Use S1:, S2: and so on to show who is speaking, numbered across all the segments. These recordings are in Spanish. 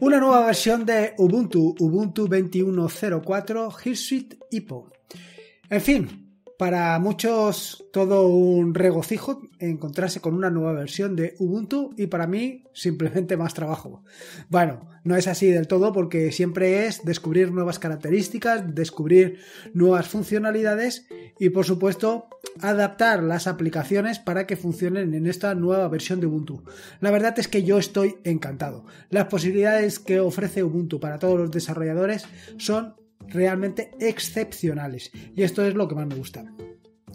S1: Una nueva versión de Ubuntu, Ubuntu 21.04, Hirsuite Hippo. En fin, para muchos todo un regocijo encontrarse con una nueva versión de Ubuntu y para mí simplemente más trabajo. Bueno, no es así del todo porque siempre es descubrir nuevas características, descubrir nuevas funcionalidades y por supuesto adaptar las aplicaciones para que funcionen en esta nueva versión de Ubuntu. La verdad es que yo estoy encantado. Las posibilidades que ofrece Ubuntu para todos los desarrolladores son realmente excepcionales y esto es lo que más me gusta.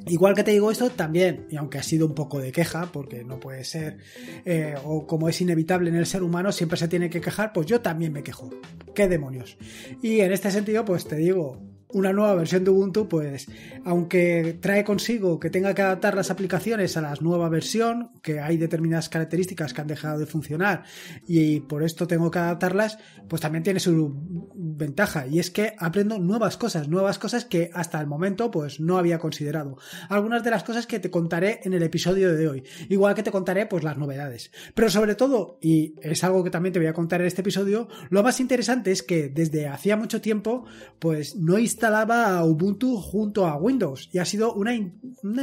S1: Igual que te digo esto, también, y aunque ha sido un poco de queja, porque no puede ser, eh, o como es inevitable en el ser humano, siempre se tiene que quejar, pues yo también me quejo. ¡Qué demonios! Y en este sentido, pues te digo, una nueva versión de Ubuntu, pues aunque trae consigo que tenga que adaptar las aplicaciones a la nueva versión, que hay determinadas características que han dejado de funcionar y por esto tengo que adaptarlas, pues también tiene su ventaja y es que aprendo nuevas cosas, nuevas cosas que hasta el momento pues no había considerado. Algunas de las cosas que te contaré en el episodio de hoy, igual que te contaré pues las novedades. Pero sobre todo, y es algo que también te voy a contar en este episodio, lo más interesante es que desde hacía mucho tiempo pues no instalé instalaba Ubuntu junto a Windows y ha sido una,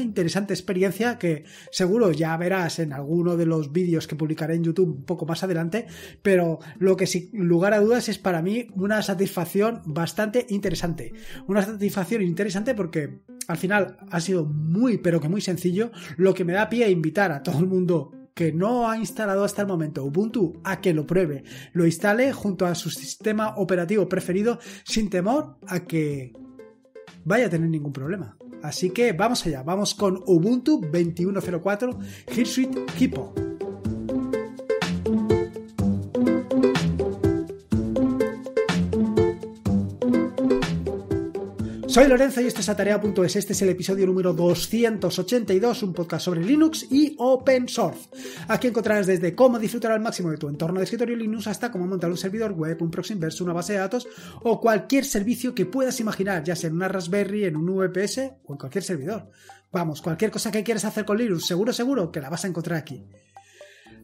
S1: interesante experiencia que seguro ya verás en alguno de los vídeos que publicaré en YouTube un poco más adelante, pero lo que sin lugar a dudas es para mí una satisfacción bastante interesante. Una satisfacción interesante porque al final ha sido muy pero que muy sencillo, lo que me da pie a invitar a todo el mundo que no ha instalado hasta el momento Ubuntu a que lo pruebe, lo instale junto a su sistema operativo preferido sin temor a que vaya a tener ningún problema. Así que vamos allá, vamos con Ubuntu 21.04 Hill Hippo. Soy Lorenzo y esto es Atarea.es. Este es el episodio número 282, un podcast sobre Linux y Open Source. Aquí encontrarás desde cómo disfrutar al máximo de tu entorno de escritorio Linux hasta cómo montar un servidor web, un proxy inverso, una base de datos o cualquier servicio que puedas imaginar, ya sea en una Raspberry, en un VPS o en cualquier servidor. Vamos, cualquier cosa que quieras hacer con Linux, seguro, seguro que la vas a encontrar aquí.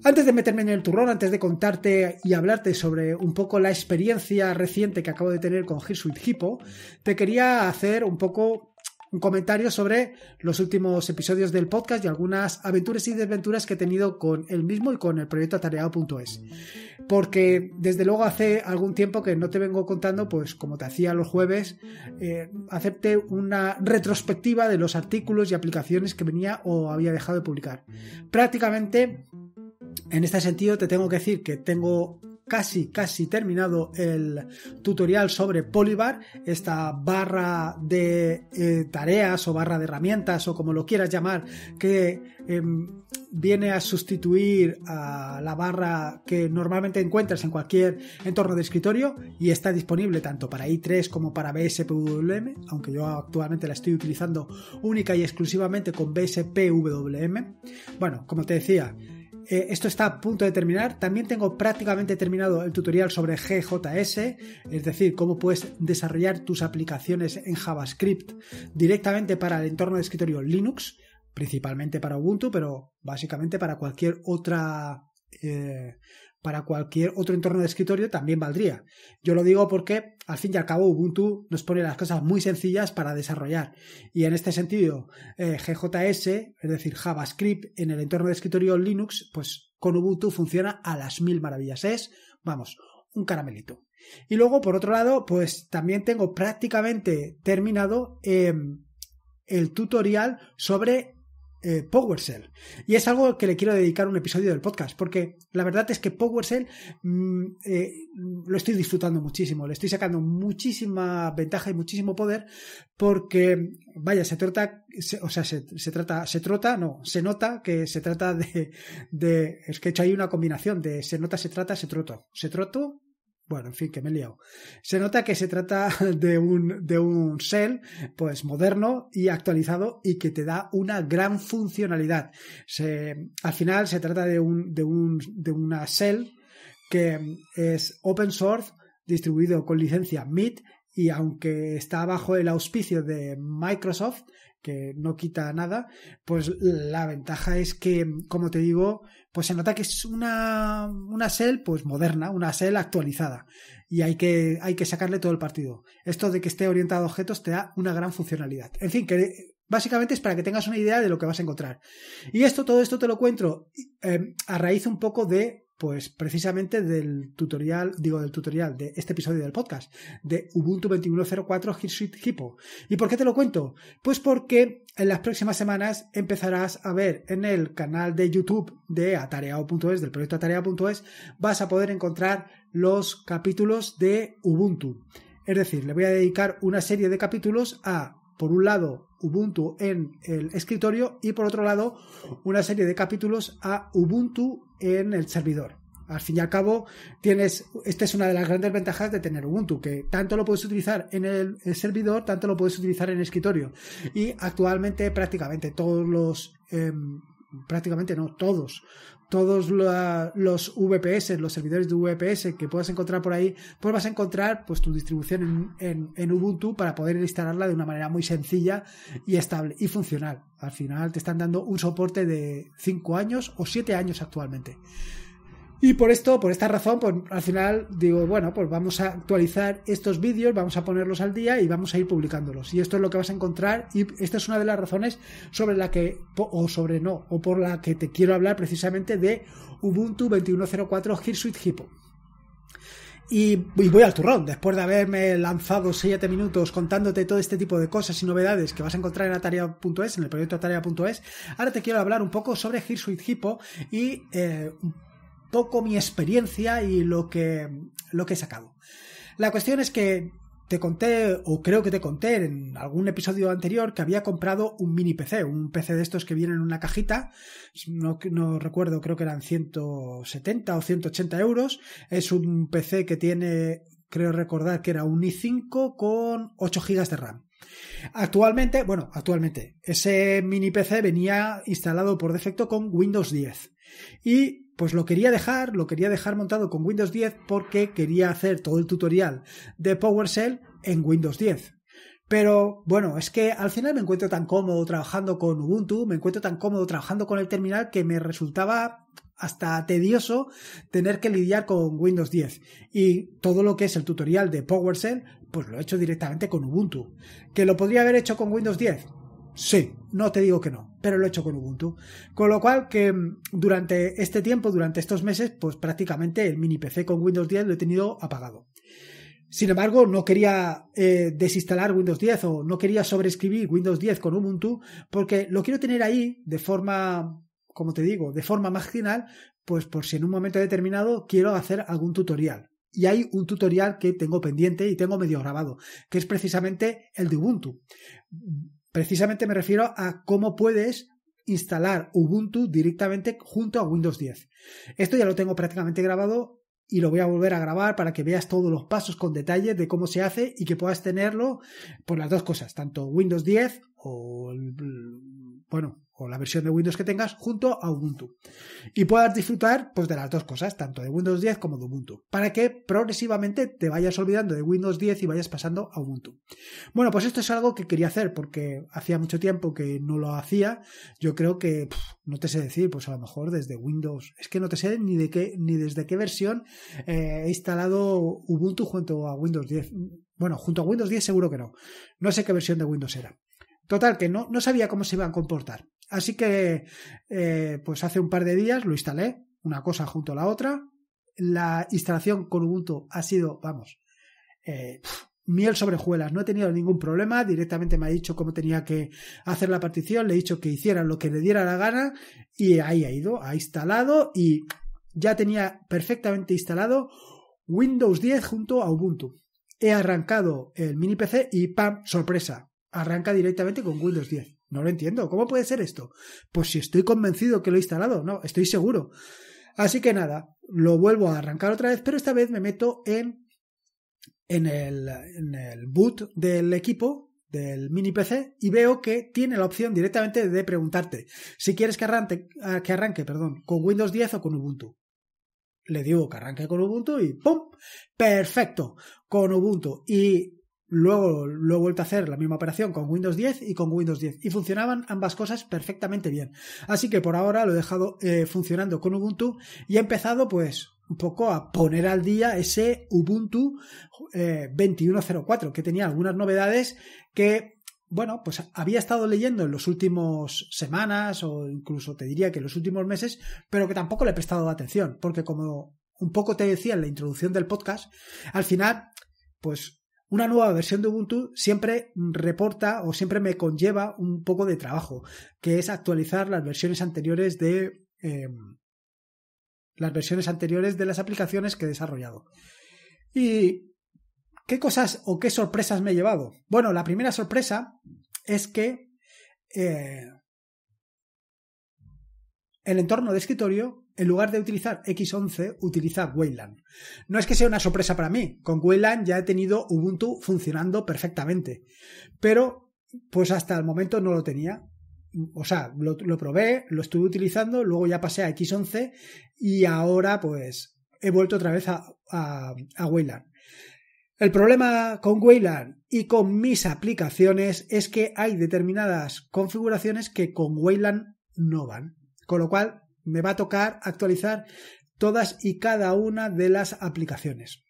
S1: Antes de meterme en el turrón, antes de contarte y hablarte sobre un poco la experiencia reciente que acabo de tener con Hirsuit Hippo, te quería hacer un poco un comentario sobre los últimos episodios del podcast y algunas aventuras y desventuras que he tenido con él mismo y con el proyecto atareado.es. Porque desde luego hace algún tiempo que no te vengo contando, pues como te hacía los jueves, eh, acepté una retrospectiva de los artículos y aplicaciones que venía o había dejado de publicar. Prácticamente en este sentido, te tengo que decir que tengo casi, casi terminado el tutorial sobre Polybar, esta barra de eh, tareas o barra de herramientas o como lo quieras llamar, que em, viene a sustituir a la barra que normalmente encuentras en cualquier entorno de escritorio y está disponible tanto para i3 como para BSPWM, aunque yo actualmente la estoy utilizando única y exclusivamente con BSPWM. Bueno, como te decía, eh, esto está a punto de terminar. También tengo prácticamente terminado el tutorial sobre GJS, es decir, cómo puedes desarrollar tus aplicaciones en JavaScript directamente para el entorno de escritorio Linux, principalmente para Ubuntu, pero básicamente para cualquier otra eh, para cualquier otro entorno de escritorio también valdría. Yo lo digo porque, al fin y al cabo, Ubuntu nos pone las cosas muy sencillas para desarrollar. Y en este sentido, eh, GJS, es decir, JavaScript en el entorno de escritorio Linux, pues con Ubuntu funciona a las mil maravillas. Es, vamos, un caramelito. Y luego, por otro lado, pues también tengo prácticamente terminado em, el tutorial sobre eh, Powercell Y es algo que le quiero dedicar un episodio del podcast, porque la verdad es que Powercell mm, eh, mm, lo estoy disfrutando muchísimo, le estoy sacando muchísima ventaja y muchísimo poder, porque, vaya, se trata, o sea, se, trata, se trota, no, se nota que se trata de, de, es que he hecho ahí una combinación de se nota, se trata, se troto, se troto, bueno, en fin, que me he liado. Se nota que se trata de un, de un Shell, pues moderno y actualizado y que te da una gran funcionalidad. Se, al final se trata de, un, de, un, de una Shell que es open source, distribuido con licencia MIT y aunque está bajo el auspicio de Microsoft, que no quita nada, pues la ventaja es que, como te digo, pues se nota que es una, una e pues moderna, una SEL actualizada y hay que, hay que sacarle todo el partido. Esto de que esté orientado a objetos te da una gran funcionalidad. En fin, que básicamente es para que tengas una idea de lo que vas a encontrar. Y esto, todo esto te lo cuento eh, a raíz un poco de pues precisamente del tutorial, digo del tutorial de este episodio del podcast, de Ubuntu 21.04 Hitsuite Hippo. ¿Y por qué te lo cuento? Pues porque en las próximas semanas empezarás a ver en el canal de YouTube de atareao.es del proyecto atareao.es vas a poder encontrar los capítulos de Ubuntu. Es decir, le voy a dedicar una serie de capítulos a, por un lado, Ubuntu en el escritorio y por otro lado, una serie de capítulos a Ubuntu en el servidor. Al fin y al cabo, tienes, esta es una de las grandes ventajas de tener Ubuntu, que tanto lo puedes utilizar en el, servidor, tanto lo puedes utilizar en escritorio. Y actualmente prácticamente todos los... Em, prácticamente no, todos, todos los VPS, los servidores de VPS que puedas encontrar por ahí, pues vas a encontrar pues tu distribución en, en, en, Ubuntu para poder instalarla de una manera muy sencilla y estable y funcional. Al final te están dando un soporte de 5 años o 7 años actualmente. Y por esto, por esta razón, pues al final digo, bueno, pues vamos a actualizar estos vídeos, vamos a ponerlos al día y vamos a ir publicándolos. Y esto es lo que vas a encontrar y esta es una de las razones sobre la que, o sobre no, o por la que te quiero hablar precisamente de Ubuntu 21.04 Hirsuite Hippo. Y, voy al turrón, después de haberme lanzado 6-7 minutos contándote todo este tipo de cosas y novedades que vas a encontrar en ataria.es, en el proyecto ataria.es, ahora te quiero hablar un poco sobre Hirsuite Hippo y eh, poco mi experiencia y lo que, lo que he sacado. La cuestión es que te conté, o creo que te conté en algún episodio anterior, que había comprado un mini PC, un PC de estos que vienen en una cajita, no, no, recuerdo, creo que eran 170 o 180 euros. Es un PC que tiene, creo recordar que era un i5 con 8 GB de RAM. Actualmente, bueno, actualmente, ese mini PC venía instalado por defecto con Windows 10. Y pues lo quería dejar, lo quería dejar montado con Windows 10 porque quería hacer todo el tutorial de PowerShell en Windows 10. Pero bueno, es que al final me encuentro tan cómodo trabajando con Ubuntu, me encuentro tan cómodo trabajando con el terminal que me resultaba hasta tedioso tener que lidiar con Windows 10. Y todo lo que es el tutorial de PowerShell, pues lo he hecho directamente con Ubuntu. ¿Que lo podría haber hecho con Windows 10? Sí, no te digo que no, pero lo he hecho con Ubuntu. Con lo cual que mm, durante este tiempo, durante estos meses, pues prácticamente el mini PC con Windows 10 lo he tenido apagado. Sin embargo, no quería eh, desinstalar Windows 10 o no quería sobreescribir Windows 10 con Ubuntu porque lo quiero tener ahí de forma, como te digo, de forma marginal, pues por si en un momento determinado quiero hacer algún tutorial. Y hay un tutorial que tengo pendiente y tengo medio grabado, que es precisamente el de Ubuntu. Precisamente me refiero a cómo puedes instalar Ubuntu directamente junto a Windows 10. Esto ya lo tengo prácticamente grabado y lo voy a volver a grabar para que veas todos los pasos con detalle de cómo se hace y que puedas tenerlo por las dos cosas, tanto Windows 10 o bueno, o la versión de Windows que tengas junto a Ubuntu. Y puedas disfrutar pues, de las dos cosas, tanto de Windows 10 como de Ubuntu, para que progresivamente te vayas olvidando de Windows 10 y vayas pasando a Ubuntu. Bueno, pues esto es algo que quería hacer porque hacía mucho tiempo que no lo hacía. Yo creo que no te sé decir, pues a lo mejor desde Windows, es que no te sé ni de qué ni desde qué versión eh, he instalado Ubuntu junto a Windows 10. Bueno, junto a Windows 10 seguro que no. No sé qué versión de Windows era. Total, que no, no sabía cómo se iban a comportar. Así que, eh, pues hace un par de días lo instalé, una cosa junto a la otra. La instalación con Ubuntu ha sido, vamos, eh, miel sobre juelas. No he tenido ningún problema. Directamente me ha dicho cómo tenía que hacer la partición. Le he dicho que hiciera lo que le diera la gana. Y ahí ha ido, ha instalado y ya tenía perfectamente instalado Windows 10 junto a Ubuntu. He arrancado el mini PC y ¡pam! ¡Sorpresa! Arranca directamente con Windows 10. No lo entiendo. ¿Cómo puede ser esto? Pues si estoy convencido que lo he instalado, no, estoy seguro. Así que nada, lo vuelvo a arrancar otra vez, pero esta vez me meto en, en, el, en el boot del equipo, del mini PC, y veo que tiene la opción directamente de preguntarte si quieres que arranque, ah, que arranque perdón, con Windows 10 o con Ubuntu. Le digo que arranque con Ubuntu y ¡pum! Perfecto, con Ubuntu. Y Luego lo he vuelto a hacer la misma operación con Windows 10 y con Windows 10 y funcionaban ambas cosas perfectamente bien. Así que por ahora lo he dejado eh, funcionando con Ubuntu y he empezado pues un poco a poner al día ese Ubuntu 21.04 eh, que tenía algunas novedades que bueno, pues había estado leyendo en los últimos semanas o incluso te diría que en los últimos meses, pero que tampoco le he prestado atención porque como un poco te decía en la introducción del podcast, al final pues una nueva versión de Ubuntu siempre reporta o siempre me conlleva un poco de trabajo, que es actualizar las versiones anteriores de em, las versiones anteriores de las aplicaciones que he desarrollado. ¿Y qué cosas o qué sorpresas me he llevado? Bueno, la primera sorpresa es que eh, el entorno de escritorio en lugar de utilizar X11, utiliza Wayland. No es que sea una sorpresa para mí, con Wayland ya he tenido Ubuntu funcionando perfectamente, pero pues hasta el momento no lo tenía. O sea, lo, probé, lo estuve utilizando, luego ya pasé a X11 y ahora pues he vuelto otra vez a Wayland. El problema con Wayland y con mis aplicaciones es que hay determinadas configuraciones que con Wayland no van. Con lo cual, me va a tocar actualizar todas y cada una de las aplicaciones.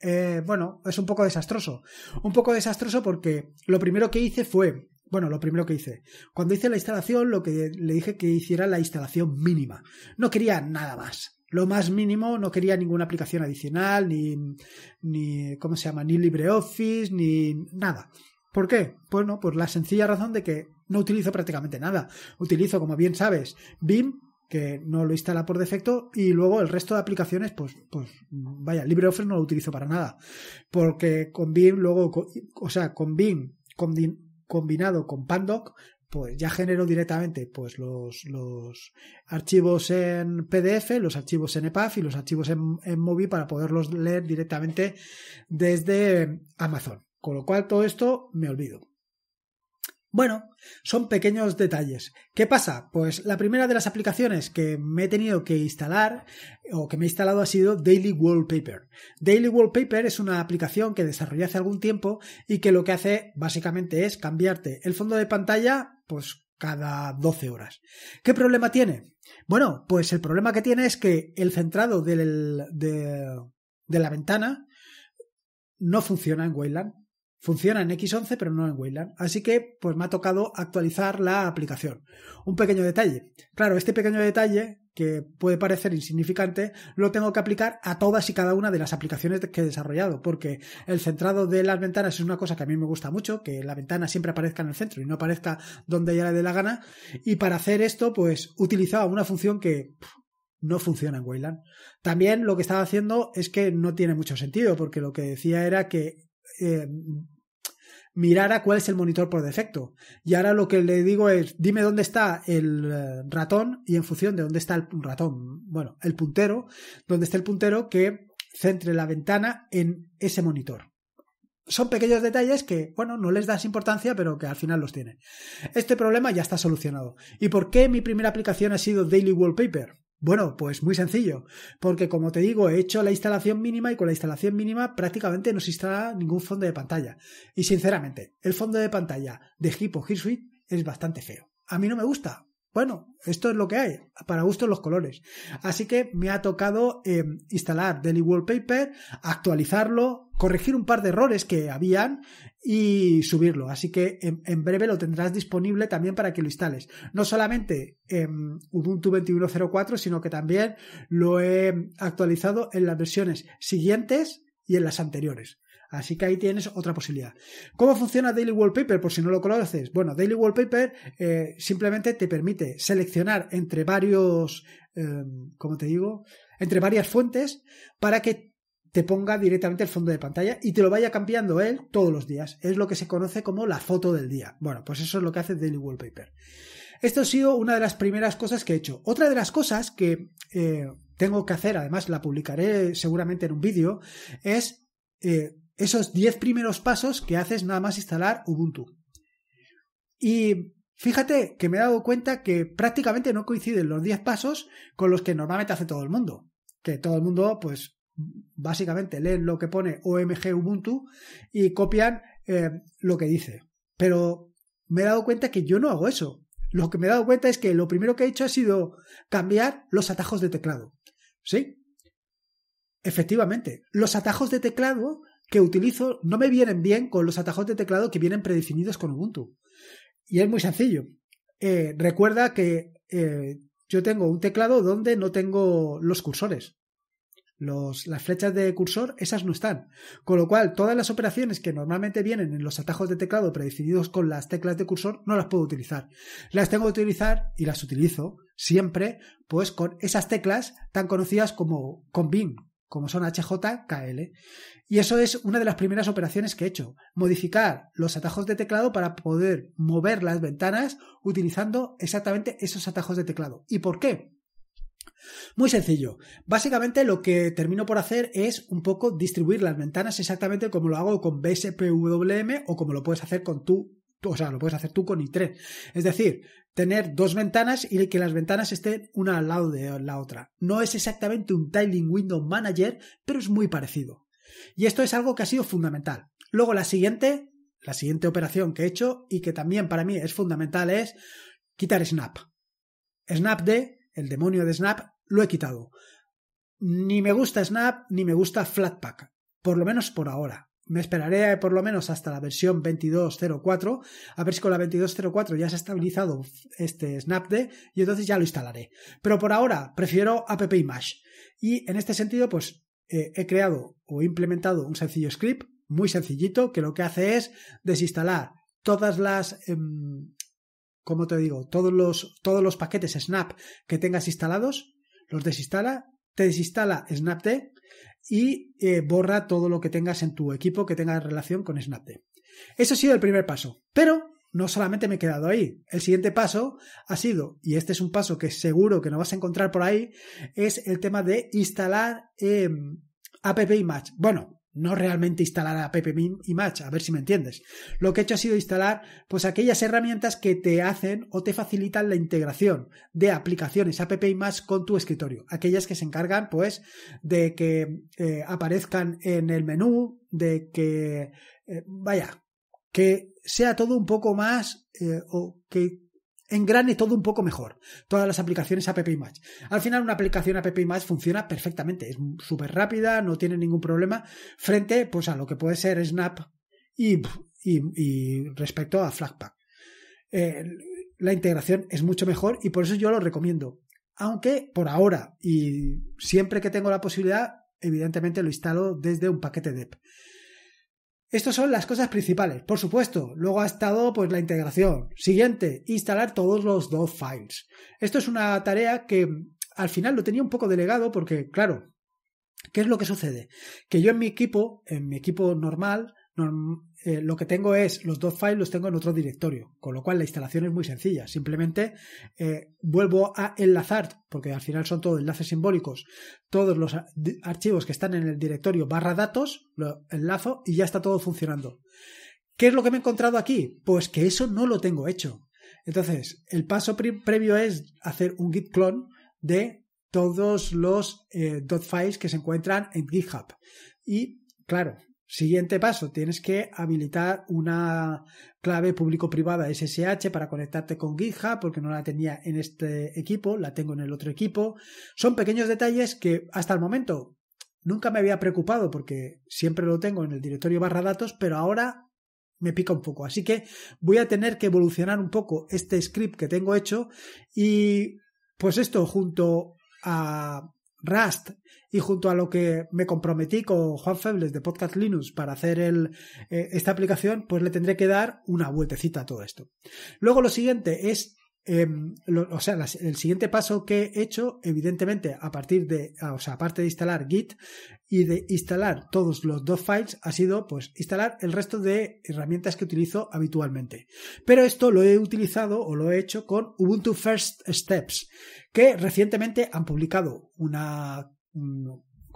S1: Eh, bueno, es un poco desastroso. Un poco desastroso porque lo primero que hice fue, bueno, lo primero que hice, cuando hice la instalación, lo que le dije que hiciera la instalación mínima. No quería nada más. Lo más mínimo, no quería ninguna aplicación adicional, ni, ni, ¿cómo se llama? Ni LibreOffice, ni nada. ¿Por qué? Bueno, por la sencilla razón de que no utilizo prácticamente nada. Utilizo, como bien sabes, BIM que no lo instala por defecto y luego el resto de aplicaciones, pues, pues vaya, LibreOffice no lo utilizo para nada, porque con BIM luego, o sea, con BIM combinado con Pandoc, pues ya genero directamente pues los, archivos en PDF, los archivos en EPUB e y los archivos en, en Mobi para poderlos leer directamente desde Amazon. Con lo cual todo esto me olvido. Bueno, son pequeños detalles. ¿Qué pasa? Pues la primera de las aplicaciones que me he tenido que instalar o que me he instalado ha sido Daily Wallpaper. Daily Wallpaper es una aplicación que desarrollé hace algún tiempo y que lo que hace básicamente es cambiarte el fondo de pantalla pues cada 12 horas. ¿Qué problema tiene? Bueno, pues el problema que tiene es que el centrado de la ventana no funciona en Wayland. Funciona en X11 pero no en Wayland, así que pues me ha tocado actualizar la aplicación. Un pequeño detalle. Claro, este pequeño detalle que puede parecer insignificante, lo tengo que aplicar a todas y cada una de las aplicaciones que he desarrollado, porque el centrado de las ventanas es una cosa que a mí me gusta mucho, que la ventana siempre aparezca en el centro y no aparezca donde ya le dé la gana, y para hacer esto, pues utilizaba una función que no funciona en Wayland. También lo que estaba haciendo es que no tiene mucho sentido, porque lo que decía era que eh, mirara cuál es el monitor por defecto. Y ahora lo que le digo es, dime dónde está el eh, ratón y en función de dónde está el ratón, bueno, el puntero, dónde está el puntero que centre la ventana en ese monitor. Son pequeños detalles que, bueno, no les das importancia, pero que al final los tienen. Este problema ya está solucionado. ¿Y por qué mi primera aplicación ha sido Daily Wallpaper? Bueno, pues muy sencillo, porque como te digo, he hecho la instalación mínima y con la instalación mínima prácticamente no se instala ningún fondo de pantalla. Y sinceramente, el fondo de pantalla de Hippo Suite es bastante feo. A mí no me gusta, bueno, esto es lo que hay, para gusto los colores. Así que me ha tocado eh, instalar Daily Wallpaper, actualizarlo, corregir un par de errores que habían y subirlo. Así que en, en breve lo tendrás disponible también para que lo instales. No solamente en Ubuntu 21.04, sino que también lo he actualizado en las versiones siguientes y en las anteriores. Así que ahí tienes otra posibilidad. ¿Cómo funciona Daily Wallpaper? Por si no lo conoces. Bueno, Daily Wallpaper eh, simplemente te permite seleccionar entre varios, em, ¿cómo te digo? Entre varias fuentes para que te ponga directamente el fondo de pantalla y te lo vaya cambiando él todos los días. Es lo que se conoce como la foto del día. Bueno, pues eso es lo que hace Daily Wallpaper. Esto ha sido una de las primeras cosas que he hecho. Otra de las cosas que eh, tengo que hacer, además la publicaré seguramente en un vídeo, es eh, esos 10 primeros pasos que haces nada más instalar Ubuntu. Y fíjate que me he dado cuenta que prácticamente no coinciden los 10 pasos con los que normalmente hace todo el mundo. Que todo el mundo, pues, básicamente leen lo que pone OMG Ubuntu y copian eh, lo que dice. Pero me he dado cuenta que yo no hago eso. Lo que me he dado cuenta es que lo primero que he hecho ha sido cambiar los atajos de teclado. ¿Sí? Efectivamente, los atajos de teclado que utilizo no me vienen bien con los atajos de teclado que vienen predefinidos con Ubuntu. Y es muy sencillo. Eh, recuerda que eh, yo tengo un teclado donde no tengo los cursores. las flechas de cursor, esas no están. Con lo cual, todas las operaciones que normalmente vienen en los atajos de teclado predefinidos con las teclas de cursor, no las puedo utilizar. Las tengo que utilizar y las utilizo siempre, pues con esas teclas tan conocidas como con como son HJKL. Y eso es una de las primeras operaciones que he hecho, modificar los atajos de teclado para poder mover las ventanas utilizando exactamente esos atajos de teclado. ¿Y por qué? Muy sencillo. Básicamente lo que termino por hacer es un poco distribuir las ventanas exactamente como lo hago con BSPWM o como lo puedes hacer con tu o sea, lo puedes hacer tú con i3. Es decir, tener dos ventanas y que las ventanas estén una al lado de la otra. No es exactamente un Tiling Window Manager, pero es muy parecido. Y esto es algo que ha sido fundamental. Luego la siguiente, la siguiente operación que he hecho y que también para mí es fundamental es quitar Snap. Snap de, el demonio de Snap, lo he quitado. Ni me gusta Snap, ni me gusta Flatpak, por lo menos por ahora me esperaré eh, por lo menos hasta la versión 22.04, a ver si con la 22.04 ya se ha estabilizado este Snapd y entonces ya lo instalaré. Pero por ahora prefiero AppImage. Y en este sentido, pues eh, he creado o implementado un sencillo script muy sencillito que lo que hace es desinstalar todas las em, ¿Cómo como te digo, todos los, todos los paquetes Snap que tengas instalados, los desinstala, te desinstala Snapd y eh, borra todo lo que tengas en tu equipo que tenga relación con snapd Eso ha sido el primer paso, pero no solamente me he quedado ahí. El siguiente paso ha sido, y este es un paso que seguro que no vas a encontrar por ahí, es el tema de instalar em, App Image. Bueno, no realmente instalar a App Image, a ver si me entiendes. Lo que he hecho ha sido instalar pues aquellas herramientas que te hacen o te facilitan la integración de aplicaciones App Image con tu escritorio, aquellas que se encargan pues de que eh, aparezcan en el menú, de que eh, vaya, que sea todo un poco más eh, o que en engrane todo un poco mejor. Todas las aplicaciones App Image. Al final, una aplicación App Image funciona perfectamente. Es súper rápida, no tiene ningún problema. Frente pues, a lo que puede ser Snap y, y, respecto a Flatpak. Eh, la integración es mucho mejor y por eso yo lo recomiendo. Aunque por ahora y siempre que tengo la posibilidad, evidentemente lo instalo desde un paquete DEP. Estas son las cosas principales, por supuesto. Luego ha estado pues la integración. Siguiente, instalar todos los dos files. Esto es una tarea que al final lo tenía un poco delegado porque, claro, ¿qué es lo que sucede? Que yo en mi equipo, en mi equipo normal, eh, lo que tengo es los dos files los tengo en otro directorio, con lo cual la instalación es muy sencilla. Simplemente eh, vuelvo a enlazar, porque al final son todos enlaces simbólicos, todos los archivos que están en el directorio barra datos, lo enlazo y ya está todo funcionando. ¿Qué es lo que me he encontrado aquí? Pues que eso no lo tengo hecho. Entonces, el paso previo es hacer un git clone de todos los eh, .files que se encuentran en GitHub. Y claro, Siguiente paso, tienes que habilitar una clave público-privada SSH para conectarte con GitHub porque no la tenía en este equipo, la tengo en el otro equipo. Son pequeños detalles que hasta el momento nunca me había preocupado porque siempre lo tengo en el directorio barra datos, pero ahora me pica un poco. Así que voy a tener que evolucionar un poco este script que tengo hecho y pues esto junto a Rust y junto a lo que me comprometí con Juan Febles de Podcast Linux para hacer eh, esta aplicación, pues le tendré que dar una vueltecita a todo esto. Luego lo siguiente es Em, o sea, el siguiente paso que he hecho, evidentemente, a partir de, o sea, aparte de instalar Git y de instalar todos los dos files, ha sido pues instalar el resto de herramientas que utilizo habitualmente. Pero esto lo he utilizado o lo he hecho con Ubuntu First Steps, que recientemente han publicado una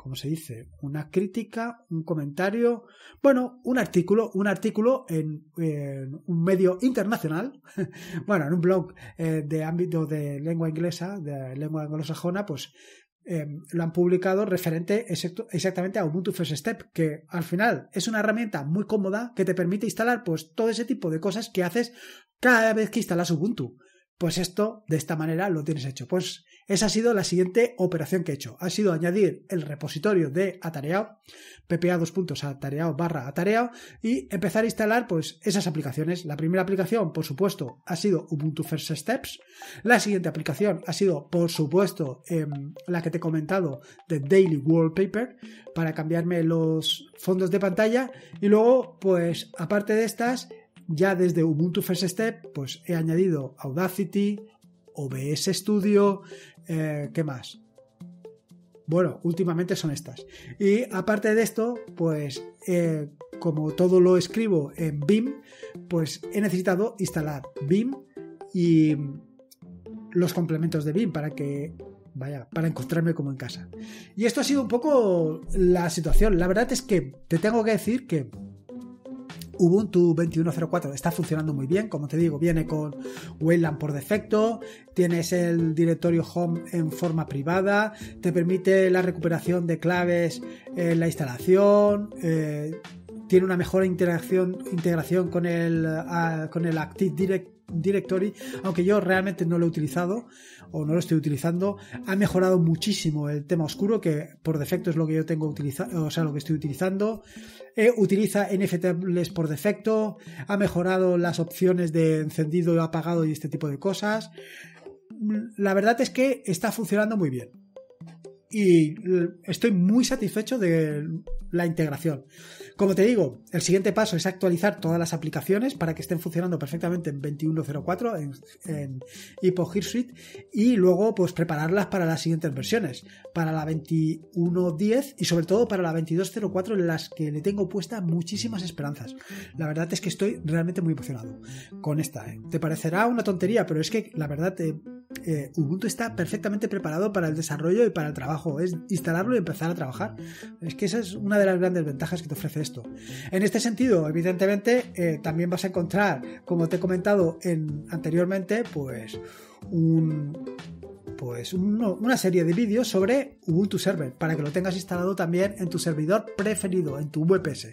S1: ¿cómo se dice? Una crítica, un comentario, bueno, un artículo, un artículo en, un medio internacional, bueno, en un blog eh, de ámbito de lengua inglesa, de lengua anglosajona, pues em, lo han publicado referente exactamente a Ubuntu First Step, que al final es una herramienta muy cómoda que te permite instalar pues todo ese tipo de cosas que haces cada vez que instalas Ubuntu pues esto de esta manera lo tienes hecho. Pues esa ha sido la siguiente operación que he hecho. Ha sido añadir el repositorio de atareado, ppa dos barra atareado y empezar a instalar pues esas aplicaciones. La primera aplicación, por supuesto, ha sido Ubuntu First Steps. La siguiente aplicación ha sido, por supuesto, em, la que te he comentado de Daily Wallpaper para cambiarme los fondos de pantalla. Y luego, pues aparte de estas, ya desde Ubuntu First Step, pues he añadido Audacity, OBS Studio, eh, ¿qué más? Bueno, últimamente son estas. Y aparte de esto, pues eh, como todo lo escribo en BIM, pues he necesitado instalar BIM y los complementos de BIM para que vaya, para encontrarme como en casa. Y esto ha sido un poco la situación. La verdad es que te tengo que decir que Ubuntu 21.04 está funcionando muy bien, como te digo, viene con Wayland por defecto, tienes el directorio home en forma privada, te permite la recuperación de claves en la instalación, eh, tiene una mejor integración con el, ah, con el Active Directory. Directory, aunque yo realmente no lo he utilizado o no lo estoy utilizando, ha mejorado muchísimo el tema oscuro, que por defecto es lo que yo tengo utilizado, o sea, lo que estoy utilizando. Eh, utiliza NFTables por defecto, ha mejorado las opciones de encendido, y apagado y este tipo de cosas. La verdad es que está funcionando muy bien. Y estoy muy satisfecho de la integración. Como te digo, el siguiente paso es actualizar todas las aplicaciones para que estén funcionando perfectamente en 21.04 en, en Hippo Suite y luego pues prepararlas para las siguientes versiones, para la 21.10 y sobre todo para la 22.04 en las que le tengo puestas muchísimas esperanzas. La verdad es que estoy realmente muy emocionado con esta. ¿eh? Te parecerá una tontería, pero es que la verdad... Eh, eh, Ubuntu está perfectamente preparado para el desarrollo y para el trabajo. Es instalarlo y empezar a trabajar. Es que esa es una de las grandes ventajas que te ofrece esto. En este sentido, evidentemente, eh, también vas a encontrar, como te he comentado anteriormente, pues, pues una serie de vídeos sobre Ubuntu Server para que lo tengas instalado también en tu servidor preferido, en tu VPS.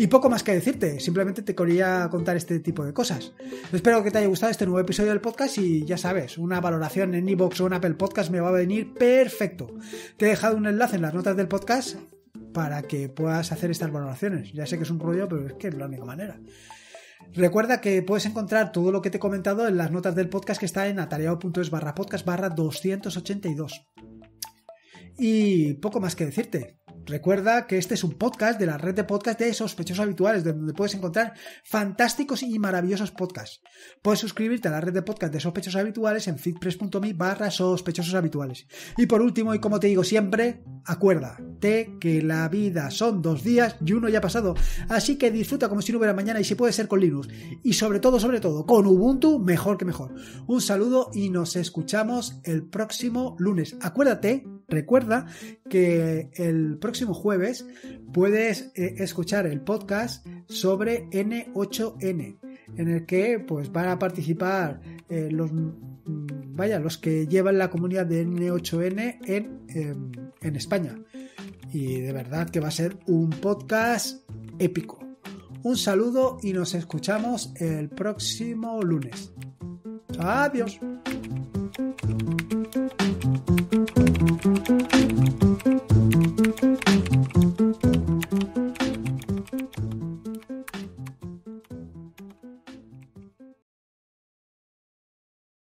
S1: Y poco más que decirte, simplemente te quería contar este tipo de cosas. Espero que te haya gustado este nuevo episodio del podcast y ya sabes, una valoración en iBox o en Apple Podcast me va a venir perfecto. Te he dejado un enlace en las notas del podcast para que puedas hacer estas valoraciones. Ya sé que es un rollo, pero es que es la única manera. Recuerda que puedes encontrar todo lo que te he comentado en las notas del podcast que está en atareado.es barra podcast barra 282. Y poco más que decirte. Recuerda que este es un podcast de la red de podcast de sospechosos habituales, donde puedes encontrar fantásticos y maravillosos podcasts. Puedes suscribirte a la red de podcast de sospechosos habituales en fitpress.me barra sospechosos habituales. Y por último, y como te digo siempre, acuérdate que la vida son dos días y uno ya ha pasado. Así que disfruta como si no hubiera mañana y si puede ser con Linux. Y sobre todo, sobre todo, con Ubuntu, mejor que mejor. Un saludo y nos escuchamos el próximo lunes. Acuérdate Recuerda que el próximo jueves puedes eh, escuchar el podcast sobre N8N, en el que pues van a participar eh, los mm, los que llevan la comunidad de N8N en, em, en España. Y de verdad que va a ser un podcast épico. Un saludo y nos escuchamos el próximo lunes. Adiós.